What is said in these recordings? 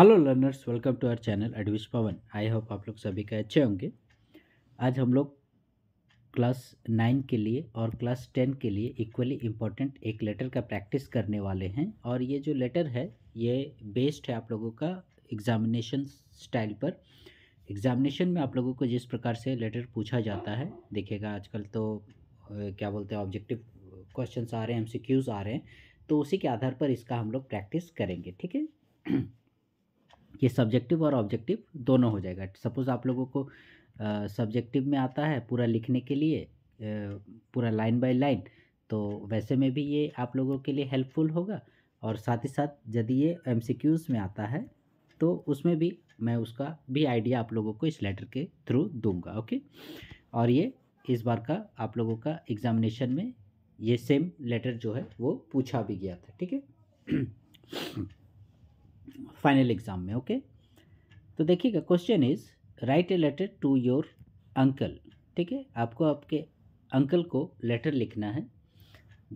hello learners welcome to our channel एडविश Pawan I hope आप लोग सभी के अच्छे होंगे आज हम लोग क्लास नाइन के लिए और क्लास टेन के लिए इक्वली इम्पॉर्टेंट एक लेटर का प्रैक्टिस करने वाले हैं और ये जो लेटर है ये बेस्ड है आप लोगों का एग्जामिनेशन स्टाइल पर एग्जामिनेशन में आप लोगों को जिस प्रकार से लेटर पूछा जाता है देखिएगा आजकल तो क्या बोलते हैं ऑब्जेक्टिव क्वेश्चन आ रहे हैं एम आ रहे हैं तो उसी के आधार पर इसका हम लोग प्रैक्टिस करेंगे ठीक है ये सब्जेक्टिव और ऑब्जेक्टिव दोनों हो जाएगा सपोज़ आप लोगों को सब्जेक्टिव में आता है पूरा लिखने के लिए पूरा लाइन बाय लाइन तो वैसे में भी ये आप लोगों के लिए हेल्पफुल होगा और साथ ही साथ यदि ये एम में आता है तो उसमें भी मैं उसका भी आइडिया आप लोगों को इस लेटर के थ्रू दूंगा ओके और ये इस बार का आप लोगों का एग्जामिनेशन में ये सेम लेटर जो है वो पूछा भी गया था ठीक है फाइनल एग्ज़ाम में ओके तो देखिएगा question is write a letter to your uncle ठीक है आपको आपके अंकल को लेटर लिखना है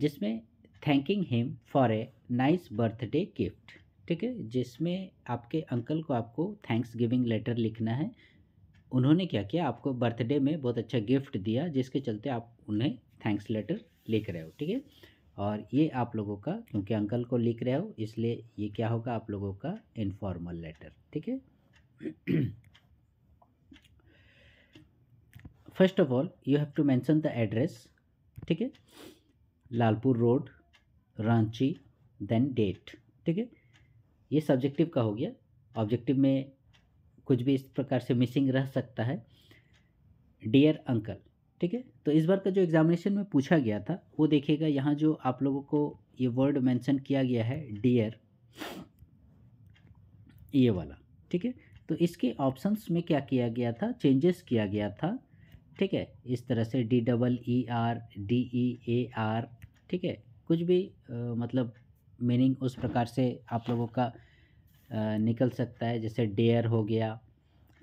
जिसमें thanking him for a nice birthday gift ठीक है जिसमें आपके अंकल को आपको थैंक्स गिविंग लेटर लिखना है उन्होंने क्या किया आपको बर्थडे में बहुत अच्छा गिफ्ट दिया जिसके चलते आप उन्हें थैंक्स लेटर लिख रहे हो ठीक है और ये आप लोगों का क्योंकि अंकल को लिख रहे हो इसलिए ये क्या होगा आप लोगों का इनफॉर्मल लेटर ठीक है first of all you have to mention the address ठीक है Lalpur road Ranchi then date ठीक है ये सब्जेक्टिव का हो गया ऑब्जेक्टिव में कुछ भी इस प्रकार से मिसिंग रह सकता है डियर अंकल ठीक है तो इस बार का जो एग्जामिनेशन में पूछा गया था वो देखिएगा यहाँ जो आप लोगों को ये वर्ड मेंशन किया गया है डियर ये वाला ठीक है तो इसके ऑप्शंस में क्या किया गया था चेंजेस किया गया था ठीक है इस तरह से D double E R D E A R ठीक है कुछ भी आ, मतलब मीनिंग उस प्रकार से आप लोगों का आ, निकल सकता है जैसे डेयर हो गया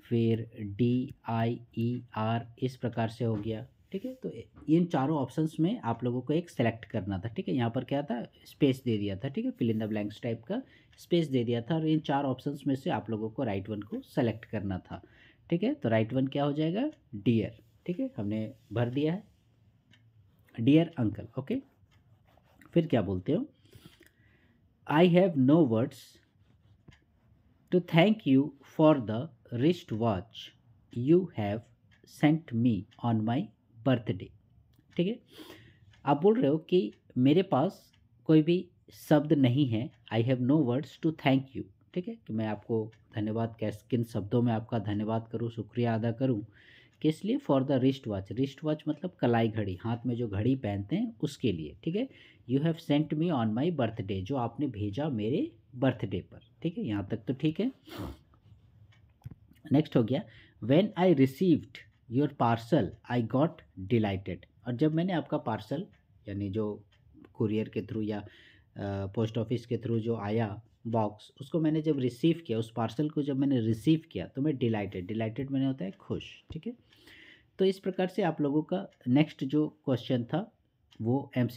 फिर डी आई ई आर इस प्रकार से हो गया ठीक है तो इन चारों ऑप्शंस में आप लोगों को एक सेलेक्ट करना था ठीक है यहाँ पर क्या था स्पेस दे दिया था ठीक है fill in the blanks type का स्पेस दे दिया था और इन चार ऑप्शंस में से आप लोगों को राइट वन को सेलेक्ट करना था ठीक है तो राइट वन क्या हो जाएगा डियर ठीक है हमने भर दिया है डियर अंकल ओके फिर क्या बोलते हो I have no words to thank you for the wrist watch you have sent me on my birthday ठीक है आप बोल रहे हो कि मेरे पास कोई भी शब्द नहीं है I have no words to thank you ठीक है कि मैं आपको धन्यवाद कैस किन शब्दों में आपका धन्यवाद करूँ शुक्रिया अदा करूँ किस लिए for the wrist watch wrist watch मतलब कलाई घड़ी हाथ में जो घड़ी पहनते हैं उसके लिए ठीक है you have sent me on my birthday जो आपने भेजा मेरे बर्थडे पर ठीक है यहाँ तक तो ठीक है नेक्स्ट हो गया when I received your parcel I got delighted और जब मैंने आपका पार्सल यानी जो कुरियर के थ्रू या पोस्ट ऑफिस के थ्रू जो आया बॉक्स उसको मैंने जब रिसीव किया उस पार्सल को जब मैंने रिसीव किया तो मैं डिलाइटेड डिलाइटेड मैंने होता है खुश ठीक है तो इस प्रकार से आप लोगों का नेक्स्ट जो क्वेश्चन था वो एम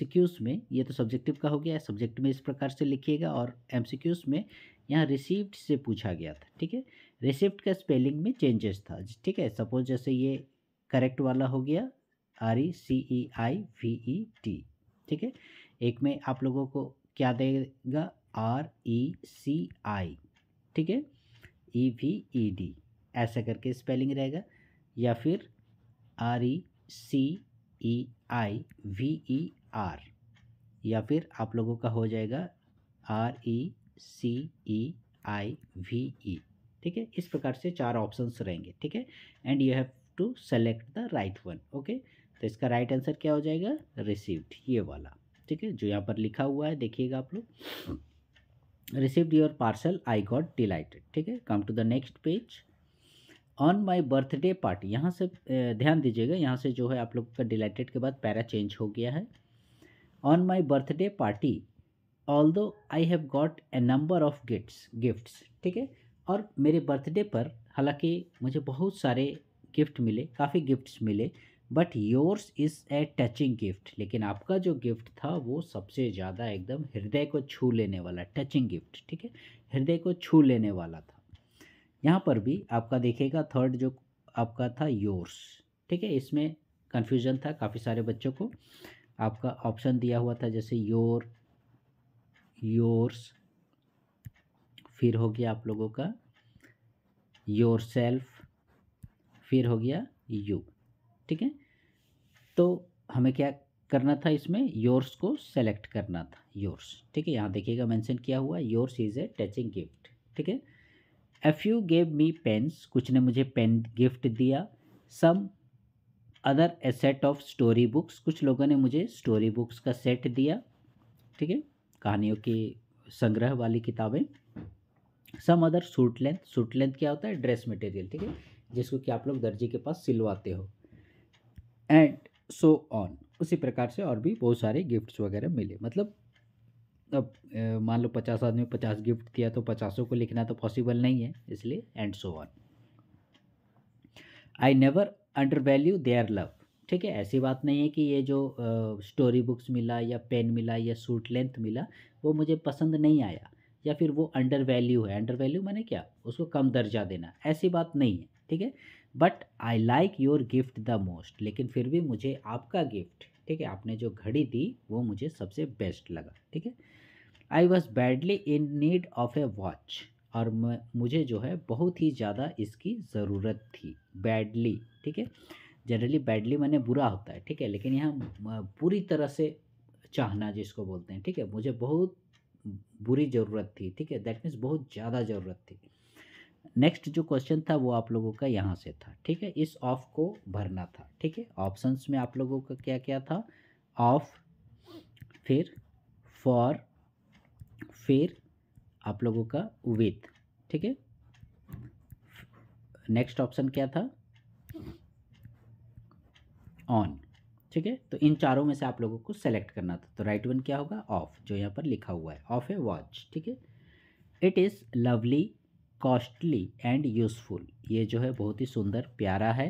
में ये तो सब्जेक्टिव का हो गया है सब्जेक्ट में इस प्रकार से लिखिएगा और एम में यहाँ रिसिप्ट से पूछा गया था ठीक है रिसिप्ट का स्पेलिंग में चेंजेस था ठीक है सपोज जैसे ये करेक्ट वाला हो गया R E C E I V E T ठीक है एक में आप लोगों को क्या देगा आर ई सी आई ठीक है ई वी ई डी ऐसा करके स्पेलिंग रहेगा या फिर R E C E I V E R या फिर आप लोगों का हो जाएगा R E e C E I V E ठीक है इस प्रकार से चार ऑप्शंस रहेंगे ठीक है and you have to select the right one okay तो इसका राइट right आंसर क्या हो जाएगा रिसीव्ड ये वाला ठीक है जो यहाँ पर लिखा हुआ है देखिएगा आप लोग received your parcel I got delighted ठीक है come to the next page on my birthday party यहाँ से ध्यान दीजिएगा यहाँ से जो है आप लोग का डिलाइटेड के बाद पैरा चेंज हो गया है on my birthday party although I have got a number of gifts gifts ठीक है और मेरे बर्थडे पर हालांकि मुझे बहुत सारे गिफ्ट मिले काफ़ी गिफ्ट्स मिले but yours is a touching gift लेकिन आपका जो गिफ्ट था वो सबसे ज़्यादा एकदम हृदय को छू लेने वाला टचिंग गिफ्ट ठीक है हृदय को छू लेने वाला था यहाँ पर भी आपका देखेगा थर्ड जो आपका था योर्स ठीक है इसमें कन्फ्यूज़न था काफ़ी सारे बच्चों को आपका ऑप्शन दिया हुआ था जैसे योर योर्स फिर हो गया आप लोगों का योर सेल्फ फिर हो गया यू ठीक है तो हमें क्या करना था इसमें योर्स को सेलेक्ट करना था योर्स ठीक है यहाँ देखिएगा मेंशन किया हुआ yours is a touching gift ठीक है if you gave me pens कुछ ने मुझे पेन गिफ्ट दिया some other a set of story books कुछ लोगों ने मुझे स्टोरी बुक्स का सेट दिया ठीक है कहानियों के संग्रह वाली किताबें some other suit length suit length क्या होता है ड्रेस मटेरियल ठीक है जिसको कि आप लोग दर्जी के पास सिलवाते हो एंड सो ऑन उसी प्रकार से और भी बहुत सारे गिफ्ट्स वगैरह मिले मतलब अब मान लो पचास आदमी पचास गिफ्ट किया तो पचासों को लिखना तो पॉसिबल नहीं है इसलिए and so on I never undervalue their love ठीक है ऐसी बात नहीं है कि ये जो स्टोरी बुक्स मिला या पेन मिला या सूट लेंथ मिला वो मुझे पसंद नहीं आया या फिर वो अंडर वैल्यू है अंडर वैल्यू मैंने क्या उसको कम दर्जा देना ऐसी बात नहीं है ठीक है but I like your gift the most लेकिन फिर भी मुझे आपका गिफ्ट ठीक है आपने जो घड़ी दी वो मुझे सबसे बेस्ट लगा ठीक है I was badly in need of a watch और मुझे जो है बहुत ही ज़्यादा इसकी ज़रूरत थी बैडली ठीक है जनरली बैडली मैंने बुरा होता है ठीक है लेकिन यहाँ पूरी तरह से चाहना जिसको बोलते हैं ठीक है मुझे बहुत बुरी ज़रूरत थी ठीक है दैट मीन्स बहुत ज़्यादा ज़रूरत थी नेक्स्ट जो क्वेश्चन था वो आप लोगों का यहाँ से था ठीक है इस ऑफ को भरना था ठीक है ऑप्शंस में आप लोगों का क्या क्या था ऑफ फिर फॉर फिर आप लोगों का विथ ठीक है नेक्स्ट ऑप्शन क्या था ऑन ठीक है तो इन चारों में से आप लोगों को सेलेक्ट करना था तो राइट वन क्या होगा ऑफ जो यहाँ पर लिखा हुआ है ऑफ ए वॉच ठीक है it is lovely costly and useful ये जो है बहुत ही सुंदर प्यारा है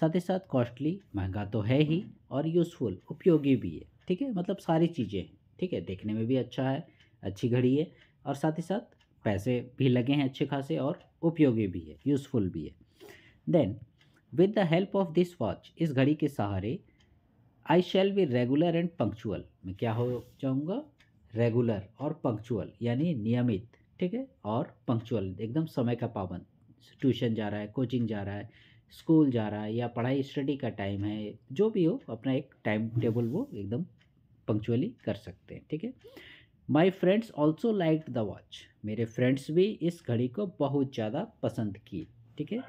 साथ ही साथ कॉस्टली महंगा तो है ही और यूज़फुल उपयोगी भी है ठीक है मतलब सारी चीज़ें ठीक है देखने में भी अच्छा है अच्छी घड़ी है और साथ ही साथ पैसे भी लगे हैं अच्छे खासे और उपयोगी भी है यूज़फुल भी है then with the help of this watch इस घड़ी के सहारे I shall be regular and punctual मैं क्या हो जाऊँगा रेगुलर और पंक्चुअल यानी नियमित ठीक है और पंक्चुअल एकदम समय का पाबंद ट्यूशन जा रहा है कोचिंग जा रहा है स्कूल जा रहा है या पढ़ाई स्टडी का टाइम है जो भी हो अपना एक टाइम टेबल वो एकदम पंक्चुअली कर सकते हैं ठीक है my friends also like the watch मेरे फ्रेंड्स भी इस घड़ी को बहुत ज़्यादा पसंद किए ठीक है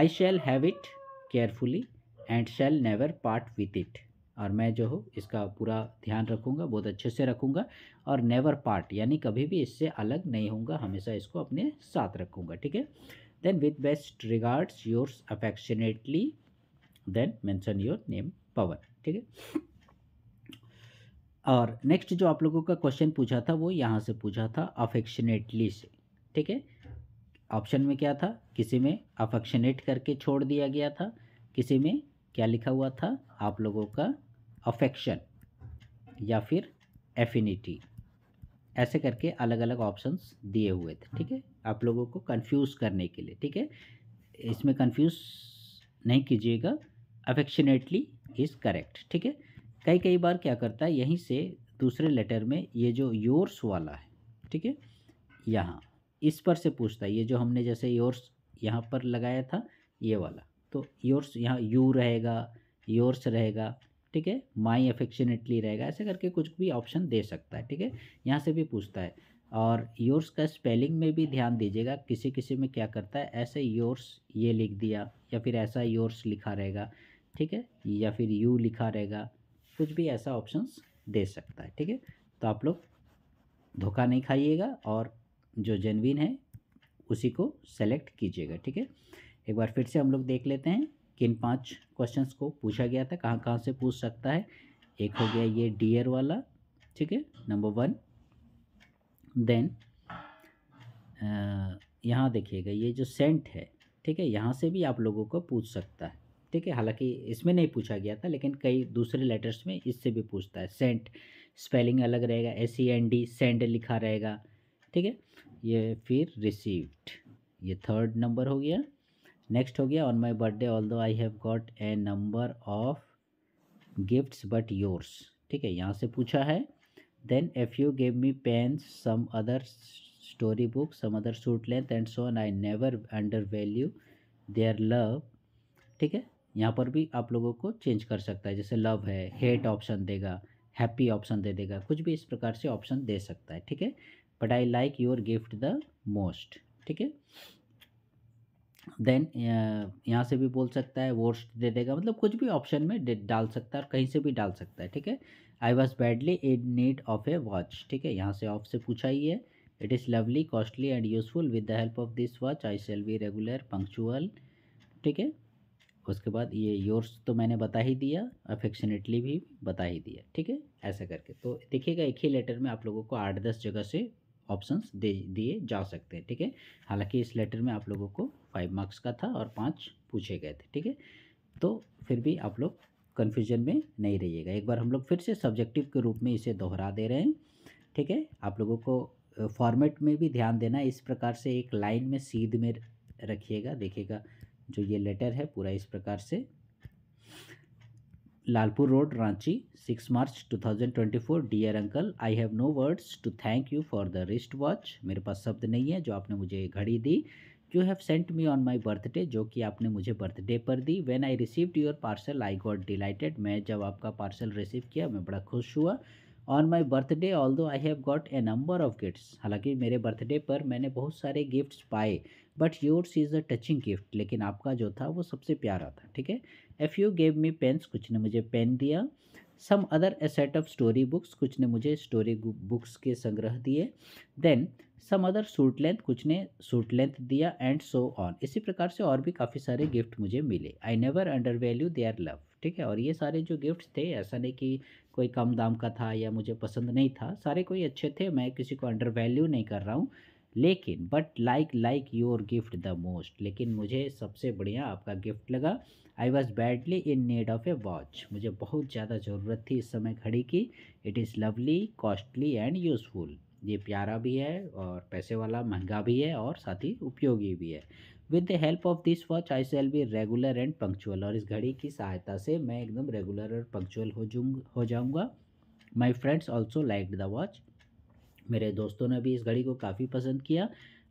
I shall have it carefully and shall never part with it और मैं जो हूँ इसका पूरा ध्यान रखूँगा बहुत अच्छे से रखूँगा और नेवर पार्ट यानी कभी भी इससे अलग नहीं होंगे हमेशा इसको अपने साथ रखूँगा ठीक है then with best regards yours affectionately then mention your name Pawan ठीक है और नेक्स्ट जो आप लोगों का क्वेश्चन पूछा था वो यहाँ से पूछा था अफेक्शनेटली से ठीक है ऑप्शन में क्या था किसी में अफेक्शनेट करके छोड़ दिया गया था किसी में क्या लिखा हुआ था आप लोगों का अफेक्शन या फिर एफिनिटी ऐसे करके अलग अलग ऑप्शंस दिए हुए थे ठीक है आप लोगों को कंफ्यूज करने के लिए ठीक है इसमें कंफ्यूज नहीं कीजिएगा अफेक्शनेटली इज़ करेक्ट ठीक है कई कई बार क्या करता है यहीं से दूसरे लेटर में ये जो योर्स वाला है ठीक है यहाँ इस पर से पूछता है ये जो हमने जैसे योर्स यहाँ पर लगाया था ये वाला तो योर्स यहाँ यू रहेगा योर्स रहेगा ठीक है माई अफेक्शनेटली रहेगा ऐसे करके कुछ भी ऑप्शन दे सकता है ठीक है यहाँ से भी पूछता है और योर्स का स्पेलिंग में भी ध्यान दीजिएगा किसी किसी में क्या करता है ऐसे योर्स ये लिख दिया या फिर ऐसा योर्स लिखा रहेगा ठीक है या फिर यू लिखा रहेगा कुछ भी ऐसा ऑप्शंस दे सकता है ठीक है तो आप लोग धोखा नहीं खाइएगा और जो जेनविन है उसी को सेलेक्ट कीजिएगा ठीक है एक बार फिर से हम लोग देख लेते हैं किन पांच क्वेश्चंस को पूछा गया था कहाँ कहाँ से पूछ सकता है एक हो गया ये डियर वाला ठीक है नंबर वन देन यहाँ देखिएगा ये जो सेंट है ठीक है यहाँ से भी आप लोगों को पूछ सकता है ठीक है हालांकि इसमें नहीं पूछा गया था लेकिन कई दूसरे लेटर्स में इससे भी पूछता है सेंट स्पेलिंग अलग रहेगा S C N D send लिखा रहेगा ठीक है ये फिर रिसीव्ड ये थर्ड नंबर हो गया नेक्स्ट हो गया on my birthday although I have got a number of gifts but yours ठीक है यहाँ से पूछा है then if you gave me pen some other story book some other suit length and so I never undervalue their love ठीक है यहाँ पर भी आप लोगों को चेंज कर सकता है जैसे लव है हेट ऑप्शन देगा हैप्पी ऑप्शन दे देगा कुछ भी इस प्रकार से ऑप्शन दे सकता है ठीक है but I like your gift the most ठीक है देन यहाँ से भी बोल सकता है वोर्स दे देगा मतलब कुछ भी ऑप्शन में डाल सकता है और कहीं से भी डाल सकता है ठीक है I was badly in need of a watch ठीक है यहाँ से ऑफ से पूछा ही है it is lovely costly and useful with the help of this watch I shall be regular punctual ठीक है उसके बाद ये योर्स तो मैंने बता ही दिया अफेक्शनेटली भी बता ही दिया ठीक है ऐसा करके तो देखिएगा एक ही लेटर में आप लोगों को आठ दस जगह से ऑप्शंस दे दिए जा सकते हैं ठीक है हालांकि इस लेटर में आप लोगों को फाइव मार्क्स का था और पाँच पूछे गए थे ठीक है तो फिर भी आप लोग कन्फ्यूजन में नहीं रहिएगा एक बार हम लोग फिर से सब्जेक्टिव के रूप में इसे दोहरा दे रहे हैं ठीक है आप लोगों को फॉर्मेट में भी ध्यान देना इस प्रकार से एक लाइन में सीध में रखिएगा देखिएगा जो ये लेटर है पूरा इस प्रकार से Lalpur road Ranchi six March two thousand twenty four dear uncle I have no words to thank you for the wrist watch मेरे पास शब्द नहीं है जो आपने मुझे घड़ी दी you have sent me on my birthday जो कि आपने मुझे बर्थडे पर दी when I received your parcel I got delighted मैं जब आपका पार्सल रिसीव किया मैं बड़ा खुश हुआ on my birthday although I have got a number of gifts हालांकि मेरे बर्थडे पर मैंने बहुत सारे गिफ्ट्स पाए but yours is a touching gift लेकिन आपका जो था वो सबसे प्यारा था ठीक है if you gave me pens कुछ ने मुझे पेन दिया some other a set of story books कुछ ने मुझे स्टोरी बुक्स के संग्रह दिए then some other suit length कुछ ने सूट लेंथ दिया एंड सो ऑन इसी प्रकार से और भी काफ़ी सारे गिफ्ट मुझे मिले I never undervalue their love ठीक है और ये सारे जो गिफ्ट थे ऐसा नहीं कि कोई कम दाम का था या मुझे पसंद नहीं था सारे कोई अच्छे थे मैं किसी को अंडर वैल्यू नहीं कर रहा हूँ लेकिन but like like your gift the most लेकिन मुझे सबसे बढ़िया आपका गिफ्ट लगा I was badly in need of a watch मुझे बहुत ज़्यादा ज़रूरत थी इस समय घड़ी की it is lovely costly and useful ये प्यारा भी है और पैसे वाला महंगा भी है और साथ ही उपयोगी भी है with the help of this watch I shall be regular and punctual और इस घड़ी की सहायता से मैं एकदम रेगुलर और पंक्चुअल हो जूँ हो जाऊँगा my friends also like the watch मेरे दोस्तों ने भी इस घड़ी को काफ़ी पसंद किया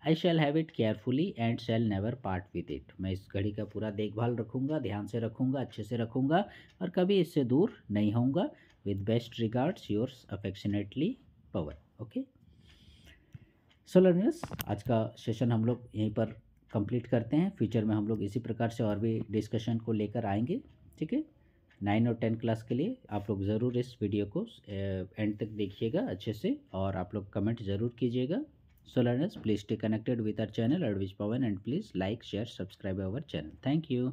I shall have it carefully and shall never part with it मैं इस घड़ी का पूरा देखभाल रखूँगा ध्यान से रखूँगा अच्छे से रखूँगा और कभी इससे दूर नहीं होऊंगा with best regards yours affectionately Pawan okay so learners आज का सेशन हम लोग यहीं पर कंप्लीट करते हैं फ्यूचर में हम लोग इसी प्रकार से और भी डिस्कशन को लेकर आएंगे ठीक है नाइन और टेन क्लास के लिए आप लोग ज़रूर इस वीडियो को एंड तक देखिएगा अच्छे से और आप लोग कमेंट ज़रूर कीजिएगा so learners please stay connected with our channel अडविज Pawan and please like share subscribe our channel thank you